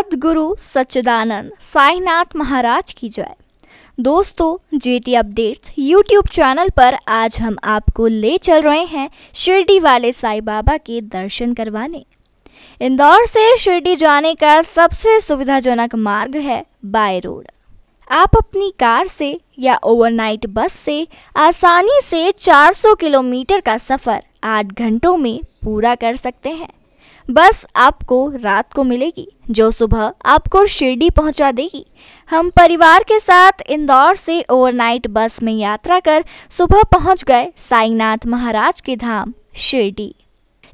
सदगुरु सच्चिदानंद साईनाथ महाराज की जय दोस्तों जेटी अपडेट्स यूट्यूब चैनल पर आज हम आपको ले चल रहे हैं शिरडी वाले साई बाबा के दर्शन करवाने इंदौर से शिरडी जाने का सबसे सुविधाजनक मार्ग है बाय रोड आप अपनी कार से या ओवरनाइट बस से आसानी से 400 किलोमीटर का सफ़र आठ घंटों में पूरा कर सकते हैं बस आपको रात को मिलेगी जो सुबह आपको शिरडी पहुंचा देगी हम परिवार के साथ इंदौर से ओवरनाइट बस में यात्रा कर सुबह पहुंच गए साईनाथ महाराज के धाम शिरडी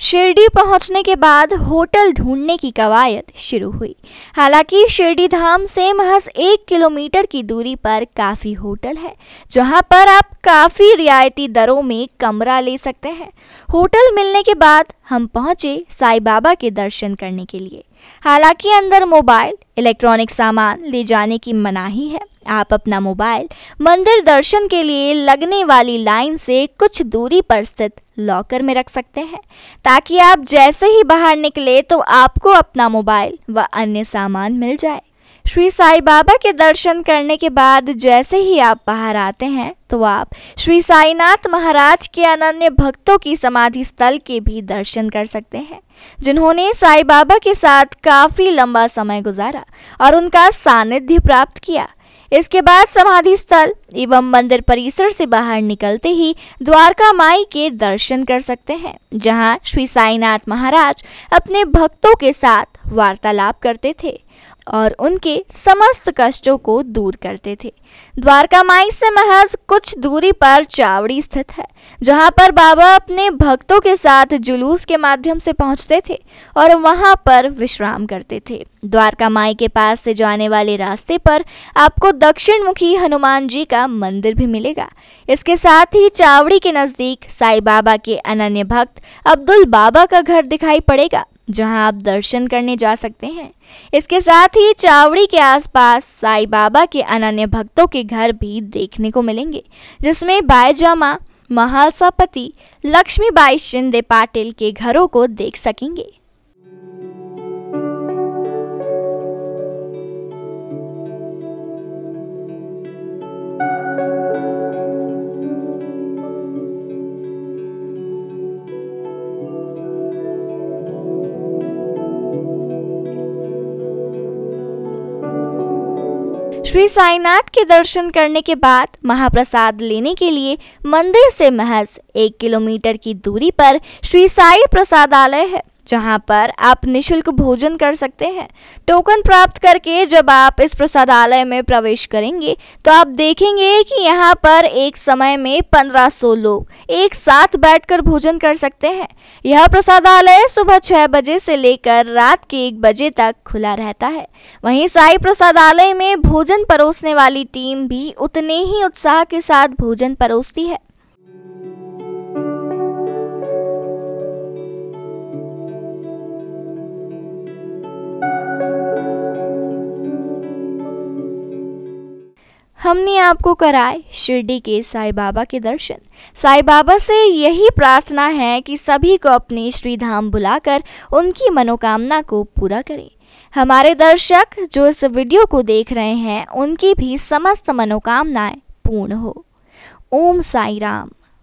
शिरडी पहुंचने के बाद होटल ढूंढने की कवायद शुरू हुई हालांकि शिरडी धाम से महज एक किलोमीटर की दूरी पर काफ़ी होटल है जहां पर आप काफ़ी रियायती दरों में कमरा ले सकते हैं होटल मिलने के बाद हम पहुंचे साईं बाबा के दर्शन करने के लिए हालांकि अंदर मोबाइल इलेक्ट्रॉनिक सामान ले जाने की मनाही है आप अपना मोबाइल मंदिर दर्शन के लिए लगने वाली लाइन से कुछ दूरी पर स्थित लॉकर में रख सकते हैं ताकि आप जैसे ही बाहर निकले तो आपको अपना मोबाइल व अन्य सामान मिल जाए श्री साई बाबा के दर्शन करने के बाद जैसे ही आप बाहर आते हैं तो आप श्री साईनाथ महाराज के अनन्य भक्तों की समाधि स्थल के भी दर्शन कर सकते हैं जिन्होंने साई बाबा के साथ काफ़ी लंबा समय गुजारा और उनका सानिध्य प्राप्त किया इसके बाद समाधि स्थल एवं मंदिर परिसर से बाहर निकलते ही द्वारका माई के दर्शन कर सकते हैं जहां श्री साईनाथ महाराज अपने भक्तों के साथ वार्तालाप करते थे और उनके समस्त कष्टों को दूर करते थे द्वारका माई से महज कुछ दूरी पर चावड़ी स्थित है जहाँ पर बाबा अपने भक्तों के साथ जुलूस के माध्यम से पहुँचते थे और वहाँ पर विश्राम करते थे द्वारका माई के पास से जाने वाले रास्ते पर आपको दक्षिण मुखी हनुमान जी का मंदिर भी मिलेगा इसके साथ ही चावड़ी के नज़दीक साई बाबा के अनन्य भक्त अब्दुल बाबा का घर दिखाई पड़ेगा जहां आप दर्शन करने जा सकते हैं इसके साथ ही चावड़ी के आसपास साईं बाबा के अनन्य भक्तों के घर भी देखने को मिलेंगे जिसमें बायजामा महालसापति लक्ष्मीबाई शिंदे पाटिल के घरों को देख सकेंगे श्री साईनाथ के दर्शन करने के बाद महाप्रसाद लेने के लिए मंदिर से महज एक किलोमीटर की दूरी पर श्री साई प्रसादालय है जहां पर आप निशुल्क भोजन कर सकते हैं टोकन प्राप्त करके जब आप इस प्रसादालय में प्रवेश करेंगे तो आप देखेंगे कि यहाँ पर एक समय में 1500 लोग एक साथ बैठकर भोजन कर सकते हैं यह प्रसादालय सुबह छः बजे से लेकर रात के एक बजे तक खुला रहता है वहीं साई प्रसादालय में भोजन परोसने वाली टीम भी उतने ही उत्साह के साथ भोजन परोसती है हमने आपको कराए शिरडी के साई बाबा के दर्शन साई बाबा से यही प्रार्थना है कि सभी को अपने श्री धाम बुलाकर उनकी मनोकामना को पूरा करें हमारे दर्शक जो इस वीडियो को देख रहे हैं उनकी भी समस्त मनोकामनाएं पूर्ण हो ओम साई राम